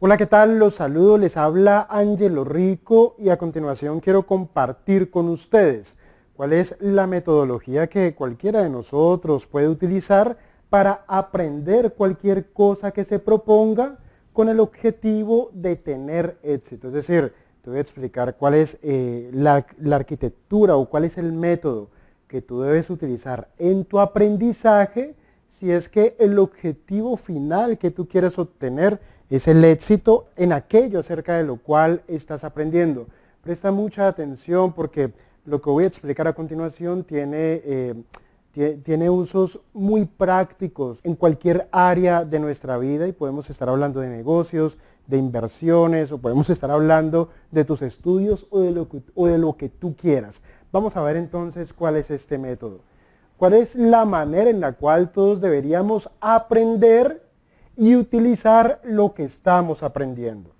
Hola, ¿qué tal? Los saludo, les habla Ángelo Rico y a continuación quiero compartir con ustedes cuál es la metodología que cualquiera de nosotros puede utilizar para aprender cualquier cosa que se proponga con el objetivo de tener éxito. Es decir, te voy a explicar cuál es eh, la, la arquitectura o cuál es el método que tú debes utilizar en tu aprendizaje si es que el objetivo final que tú quieres obtener es el éxito en aquello acerca de lo cual estás aprendiendo. Presta mucha atención porque lo que voy a explicar a continuación tiene, eh, tiene usos muy prácticos en cualquier área de nuestra vida y podemos estar hablando de negocios, de inversiones o podemos estar hablando de tus estudios o de lo o de lo que tú quieras. Vamos a ver entonces cuál es este método. ¿Cuál es la manera en la cual todos deberíamos aprender y utilizar lo que estamos aprendiendo.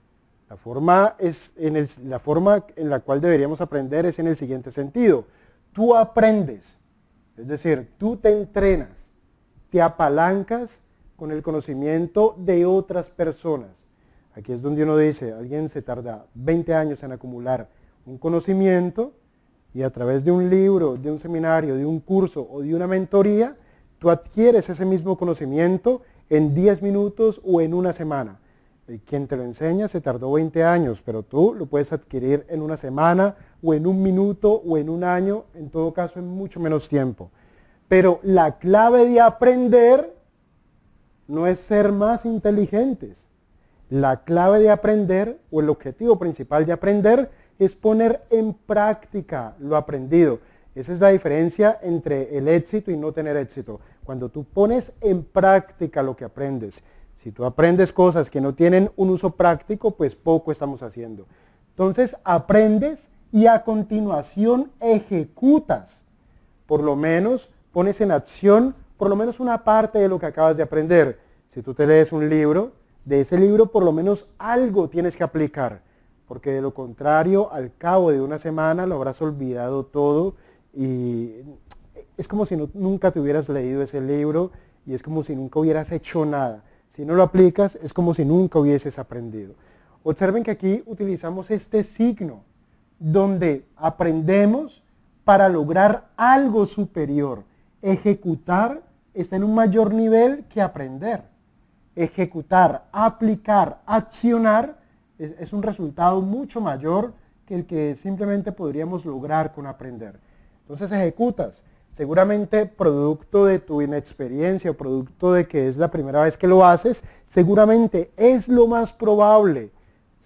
La forma, es en la forma en la cual deberíamos aprender es en el siguiente sentido. Tú aprendes, es decir, tú te entrenas, te apalancas con el conocimiento de otras personas. Aquí es donde uno dice, alguien se tarda 20 años en acumular un conocimiento y a través de un libro, de un seminario, de un curso o de una mentoría, tú adquieres ese mismo conocimiento en 10 minutos o en una semana. Y quien te lo enseña se tardó 20 años, pero tú lo puedes adquirir en una semana o en un minuto o en un año, en todo caso en mucho menos tiempo. Pero la clave de aprender no es ser más inteligentes. La clave de aprender o el objetivo principal de aprender es poner en práctica lo aprendido. Esa es la diferencia entre el éxito y no tener éxito. Cuando tú pones en práctica lo que aprendes, si tú aprendes cosas que no tienen un uso práctico, pues poco estamos haciendo. Entonces aprendes y a continuación ejecutas. Por lo menos pones en acción por lo menos una parte de lo que acabas de aprender. Si tú te lees un libro, de ese libro por lo menos algo tienes que aplicar, porque de lo contrario, al cabo de una semana lo habrás olvidado todo y es como si nunca te hubieras leído ese libro y es como si nunca hubieras hecho nada. Si no lo aplicas, es como si nunca hubieses aprendido. Observen que aquí utilizamos este signo, donde aprendemos para lograr algo superior. Ejecutar está en un mayor nivel que aprender. Ejecutar, aplicar, accionar es un resultado mucho mayor que el que simplemente podríamos lograr con aprender. Entonces ejecutas, seguramente producto de tu inexperiencia o producto de que es la primera vez que lo haces, seguramente es lo más probable.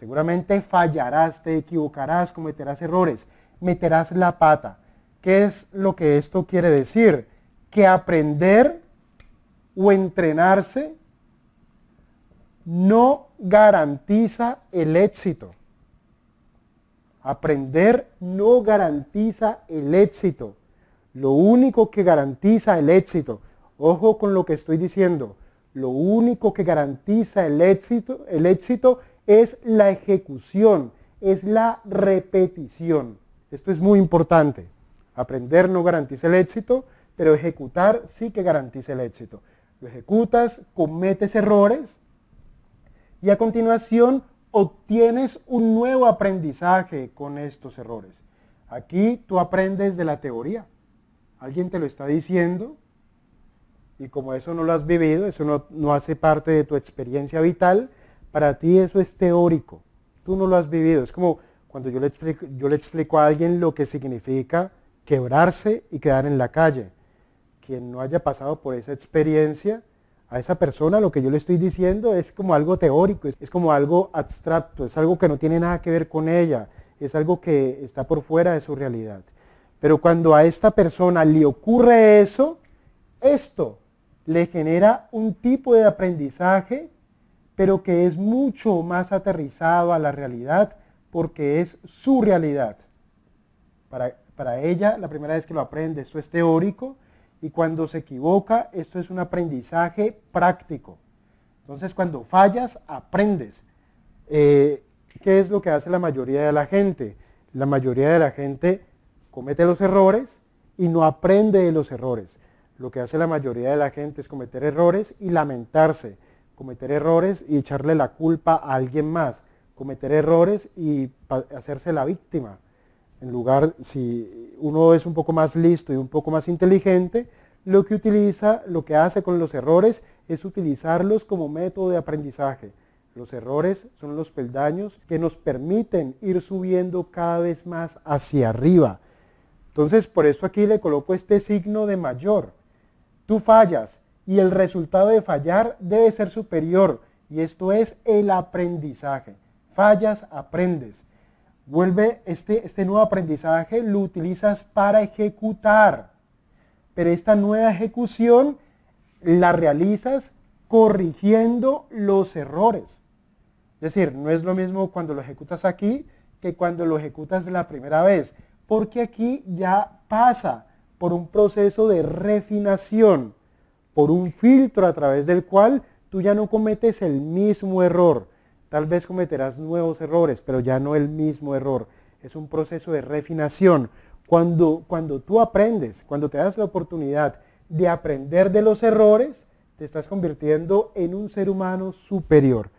Seguramente fallarás, te equivocarás, cometerás errores, meterás la pata. ¿Qué es lo que esto quiere decir? Que aprender o entrenarse no garantiza el éxito. Aprender no garantiza el éxito. Lo único que garantiza el éxito, ojo con lo que estoy diciendo, lo único que garantiza el éxito, el éxito es la ejecución, es la repetición. Esto es muy importante. Aprender no garantiza el éxito, pero ejecutar sí que garantiza el éxito. Lo ejecutas, cometes errores y a continuación obtienes un nuevo aprendizaje con estos errores. Aquí tú aprendes de la teoría. Alguien te lo está diciendo y como eso no lo has vivido, eso no, hace parte de tu experiencia vital, para ti eso es teórico. Tú no lo has vivido. Es como cuando yo le explico, yo le explico a alguien lo que significa quebrarse y quedar en la calle. Quien no haya pasado por esa experiencia, a esa persona lo que yo le estoy diciendo es como algo teórico, es, como algo abstracto, es algo que no tiene nada que ver con ella, es algo que está por fuera de su realidad. Pero cuando a esta persona le ocurre eso, esto le genera un tipo de aprendizaje, pero que es mucho más aterrizado a la realidad, porque es su realidad. Para, para ella, la primera vez que lo aprende, esto es teórico, y cuando se equivoca, esto es un aprendizaje práctico. Entonces, cuando fallas, aprendes. Eh, ¿Qué es lo que hace la mayoría de la gente? La mayoría de la gente comete los errores y no aprende de los errores. Lo que hace la mayoría de la gente es cometer errores y lamentarse, cometer errores y echarle la culpa a alguien más, cometer errores y hacerse la víctima. En lugar, si uno es un poco más listo y un poco más inteligente, lo que utiliza, lo que hace con los errores es utilizarlos como método de aprendizaje. Los errores son los peldaños que nos permiten ir subiendo cada vez más hacia arriba. Entonces, por eso aquí le coloco este signo de mayor. Tú fallas y el resultado de fallar debe ser superior. Y esto es el aprendizaje. Fallas, aprendes. Vuelve este, este, nuevo aprendizaje, lo utilizas para ejecutar, pero esta nueva ejecución la realizas corrigiendo los errores. Es decir, no es lo mismo cuando lo ejecutas aquí que cuando lo ejecutas la primera vez, porque aquí ya pasa por un proceso de refinación, por un filtro a través del cual tú ya no cometes el mismo error, Tal vez cometerás nuevos errores, pero ya no el mismo error. Es un proceso de refinación. Cuando, cuando tú aprendes, cuando te das la oportunidad de aprender de los errores, te estás convirtiendo en un ser humano superior.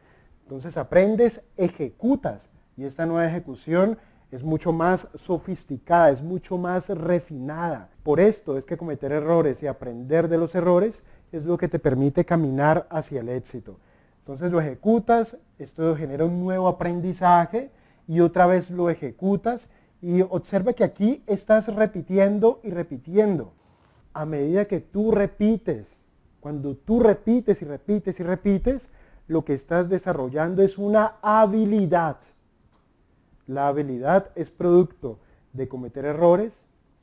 Entonces aprendes, ejecutas y esta nueva ejecución es mucho más sofisticada, es mucho más refinada. Por esto es que cometer errores y aprender de los errores es lo que te permite caminar hacia el éxito. Entonces lo ejecutas, esto genera un nuevo aprendizaje y otra vez lo ejecutas y observa que aquí estás repitiendo y repitiendo. A medida que tú repites, cuando tú repites y repites y repites, lo que estás desarrollando es una habilidad. La habilidad es producto de cometer errores,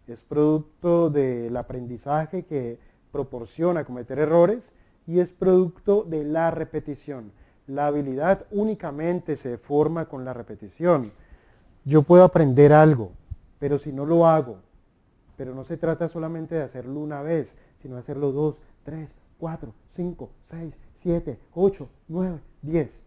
es producto del aprendizaje que proporciona cometer errores y es producto de la repetición. La habilidad únicamente se forma con la repetición. Yo puedo aprender algo, pero si no lo hago, pero no se trata solamente de hacerlo una vez, sino hacerlo dos, tres, cuatro, cinco, seis, siete, ocho, nueve, diez.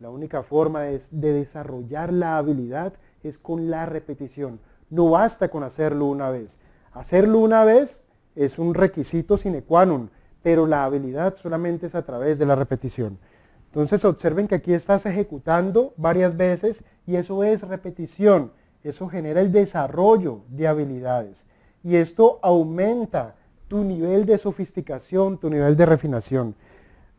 La única forma de, de desarrollar la habilidad es con la repetición. No basta con hacerlo una vez. Hacerlo una vez es un requisito sine qua non pero la habilidad solamente es a través de la repetición. Entonces observen que aquí estás ejecutando varias veces y eso es repetición, eso genera el desarrollo de habilidades y esto aumenta tu nivel de sofisticación, tu nivel de refinación.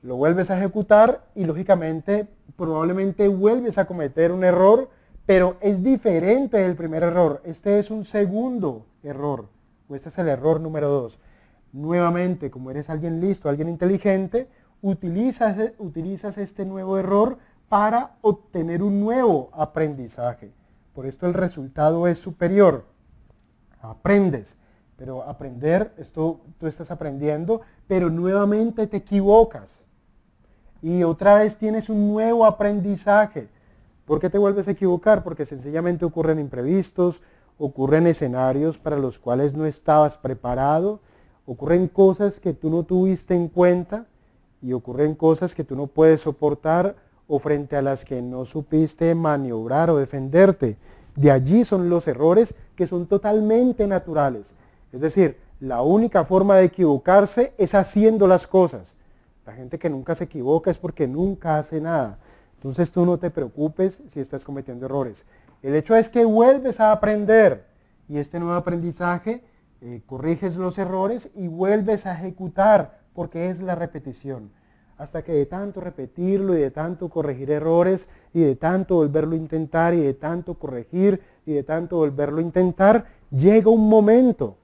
Lo vuelves a ejecutar y lógicamente probablemente vuelves a cometer un error, pero es diferente del primer error. Este es un segundo error, o este es el error número dos. Nuevamente, como eres alguien listo, alguien inteligente, utilizas, e, utilizas este nuevo error para obtener un nuevo aprendizaje. Por esto el resultado es superior. Aprendes, pero aprender, esto tú estás aprendiendo, pero nuevamente te equivocas. Y otra vez tienes un nuevo aprendizaje. ¿Por qué te vuelves a equivocar? Porque sencillamente ocurren imprevistos, ocurren escenarios para los cuales no estabas preparado, ocurren cosas que tú no tuviste en cuenta y ocurren cosas que tú no puedes soportar o frente a las que no supiste maniobrar o defenderte. De allí son los errores que son totalmente naturales. Es decir, la única forma de equivocarse es haciendo las cosas. La gente que nunca se equivoca es porque nunca hace nada. Entonces tú no te preocupes si estás cometiendo errores. El hecho es que vuelves a aprender y este nuevo aprendizaje eh, corriges los errores y vuelves a ejecutar, porque es la repetición. Hasta que de tanto repetirlo y de tanto corregir errores y de tanto volverlo a intentar y de tanto corregir y de tanto volverlo a intentar, llega un momento.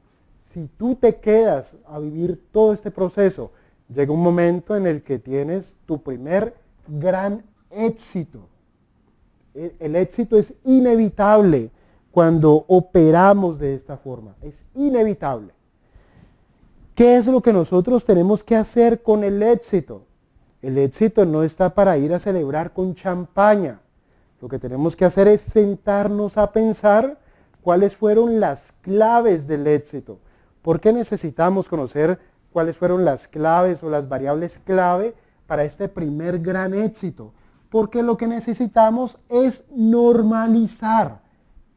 Si tú te quedas a vivir todo este proceso, llega un momento en el que tienes tu primer gran éxito. E, el éxito es inevitable cuando operamos de esta forma. Es inevitable. ¿Qué es lo que nosotros tenemos que hacer con el éxito? El éxito no está para ir a celebrar con champaña. Lo que tenemos que hacer es sentarnos a pensar cuáles fueron las claves del éxito. ¿Por qué necesitamos conocer cuáles fueron las claves o las variables clave para este primer gran éxito? Porque lo que necesitamos es normalizar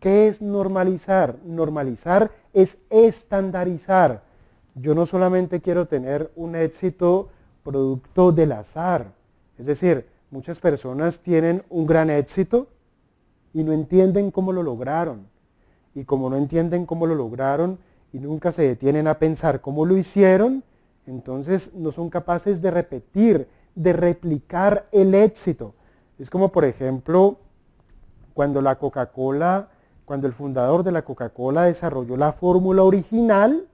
¿Qué es normalizar? Normalizar es estandarizar. Yo no solamente quiero tener un éxito producto del azar. Es decir, muchas personas tienen un gran éxito y no entienden cómo lo lograron. Y como no entienden cómo lo lograron y nunca se detienen a pensar cómo lo hicieron, entonces no son capaces de repetir, de replicar el éxito. Es como, por ejemplo, cuando la Coca-Cola cuando el fundador de la Coca-Cola desarrolló la fórmula original,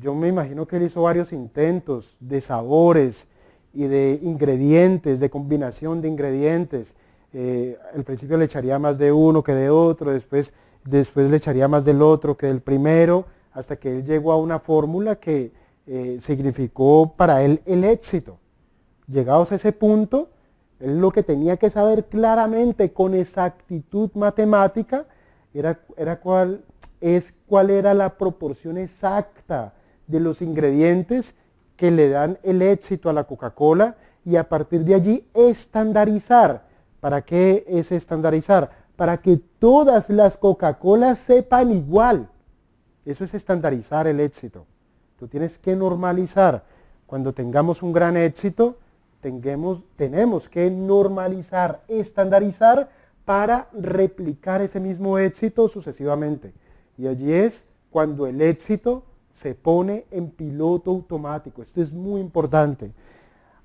yo me imagino que él hizo varios intentos de sabores y de ingredientes, de combinación de ingredientes. Eh, al principio le echaría más de uno que de otro, después, después le echaría más del otro que del primero, hasta que él llegó a una fórmula que eh, significó para él el éxito. Llegados a ese punto, él lo que tenía que saber claramente con exactitud matemática era, cuál, es cuál era la proporción exacta de los ingredientes que le dan el éxito a la Coca-Cola y a partir de allí estandarizar. ¿Para qué es estandarizar? Para que todas las Coca-Colas sepan igual. Eso es estandarizar el éxito. Tú tienes que normalizar. Cuando tengamos un gran éxito, tenemos que normalizar, estandarizar para replicar ese mismo éxito sucesivamente. Y allí es cuando el éxito se pone en piloto automático. Esto es muy importante.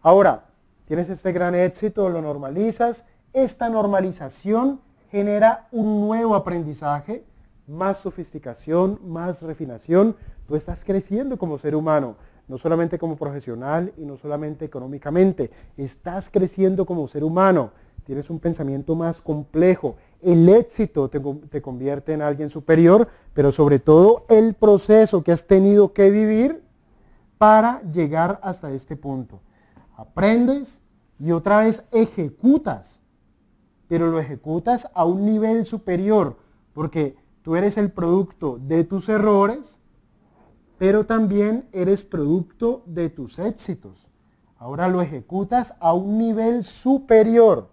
Ahora, tienes este gran éxito, lo normalizas. Esta normalización genera un nuevo aprendizaje, más sofisticación, más refinación. Tú estás creciendo como ser humano, no solamente como profesional y no solamente económicamente. Estás creciendo como ser humano tienes un pensamiento más complejo. El éxito te, convierte en alguien superior, pero sobre todo el proceso que has tenido que vivir para llegar hasta este punto. Aprendes y otra vez ejecutas, pero lo ejecutas a un nivel superior, porque tú eres el producto de tus errores, pero también eres producto de tus éxitos. Ahora lo ejecutas a un nivel superior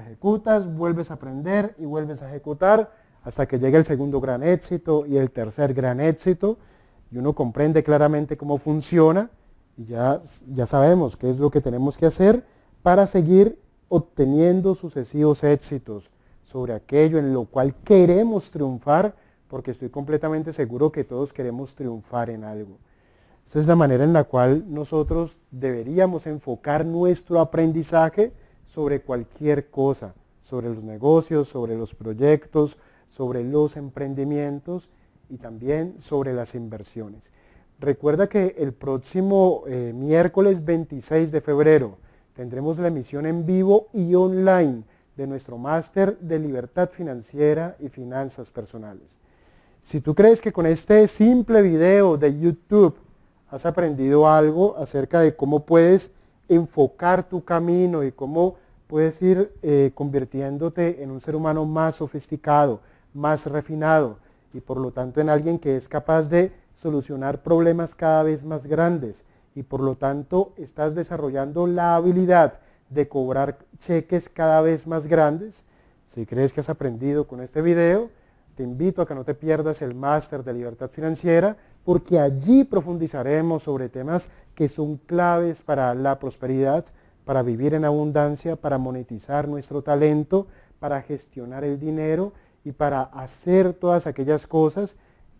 ejecutas, vuelves a aprender y vuelves a ejecutar hasta que llegue el segundo gran éxito y el tercer gran éxito y uno comprende claramente cómo funciona y ya, ya sabemos qué es lo que tenemos que hacer para seguir obteniendo sucesivos éxitos sobre aquello en lo cual queremos triunfar, porque estoy completamente seguro que todos queremos triunfar en algo. Esa es la manera en la cual nosotros deberíamos enfocar nuestro aprendizaje, sobre cualquier cosa, sobre los negocios, sobre los proyectos, sobre los emprendimientos y también sobre las inversiones. Recuerda que el próximo eh, miércoles 26 de febrero tendremos la emisión en vivo y online de nuestro máster de libertad financiera y finanzas personales. Si tú crees que con este simple video de YouTube has aprendido algo acerca de cómo puedes enfocar tu camino y cómo puedes ir eh, convirtiéndote en un ser humano más sofisticado, más refinado y por lo tanto en alguien que es capaz de solucionar problemas cada vez más grandes y por lo tanto estás desarrollando la habilidad de cobrar cheques cada vez más grandes. Si crees que has aprendido con este video, te invito a que no te pierdas el máster de libertad financiera porque allí profundizaremos sobre temas que son claves para la prosperidad para vivir en abundancia, para monetizar nuestro talento, para gestionar el dinero y para hacer todas aquellas cosas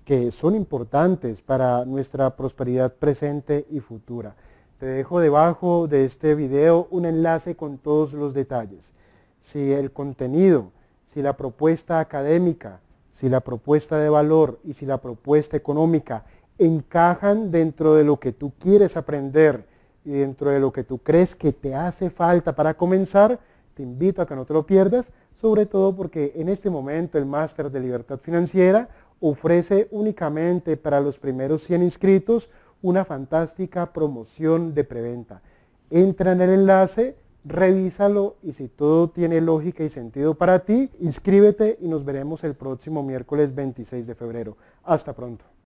que son importantes para nuestra prosperidad presente y futura. Te dejo debajo de este video un enlace con todos los detalles. Si el contenido, si la propuesta académica, si la propuesta de valor y si la propuesta económica encajan dentro de lo que tú quieres aprender, y dentro de lo que tú crees que te hace falta para comenzar, te invito a que no te lo pierdas, sobre todo porque en este momento el máster de libertad financiera ofrece únicamente para los primeros 100 inscritos una fantástica promoción de preventa. Entra en el enlace, revísalo y si todo tiene lógica y sentido para ti, inscríbete y nos veremos el próximo miércoles 26 de febrero. Hasta pronto.